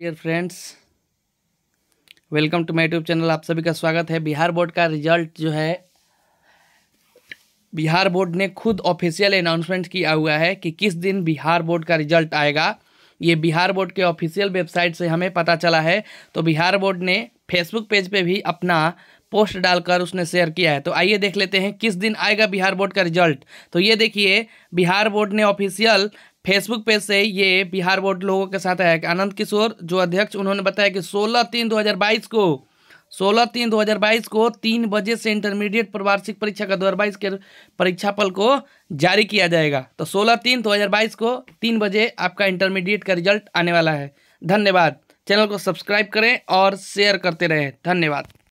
dear friends welcome to my YouTube channel आप सभी का स्वागत है बिहार बोर्ड का रिजल्ट जो है बिहार बोर्ड ने खुद ऑफिशियल अनाउंसमेंट किया हुआ है कि किस दिन बिहार बोर्ड का रिजल्ट आएगा ये बिहार बोर्ड के ऑफिशियल वेबसाइट से हमें पता चला है तो बिहार बोर्ड ने फेसबुक पेज पे भी अपना पोस्ट डालकर उसने शेयर किया है तो आइए देख लेते हैं किस दिन आएगा बिहार बोर्ड का रिजल्ट तो ये देखिए बिहार बोर्ड ने ऑफिशियल फेसबुक पेज से ये बिहार बोर्ड लोगों के साथ आया कि आनंद किशोर जो अध्यक्ष उन्होंने बताया कि सोलह तीन बाईस को सोलह तीन दो हजार बाईस को तीन बजे से इंटरमीडिएट पर वार्षिक परीक्षा का दो हज़ार बाईस के परीक्षाफल को जारी किया जाएगा तो सोलह तीन दो हजार बाईस को तीन बजे आपका इंटरमीडिएट का रिजल्ट आने वाला है धन्यवाद चैनल को सब्सक्राइब करें और शेयर करते रहें धन्यवाद